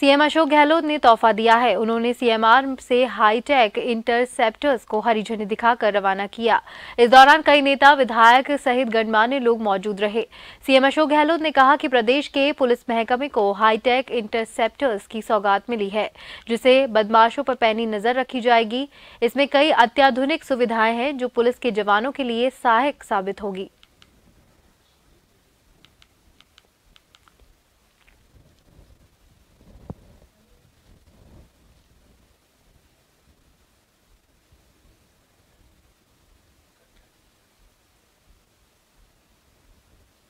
CM Ashok Gehlot ने तोहफा दिया है उन्होंने सीएमआर से हाईटेक इंटरसेप्टर्स को हरी झंडी दिखाकर रवाना किया इस दौरान कई नेता विधायक सहित गणमान्य लोग मौजूद रहे सीएम अशोक गहलोत ने कहा कि प्रदेश के पुलिस महकमे को हाईटेक इंटरसेप्टर्स की सौगात मिली है जिसे बदमाशों पर पैनी नजर रखी जाएगी इसमें कई अत्याधुनिक सुविधाएं हैं जो पुलिस के जवानों के लिए सहायक साबित होगी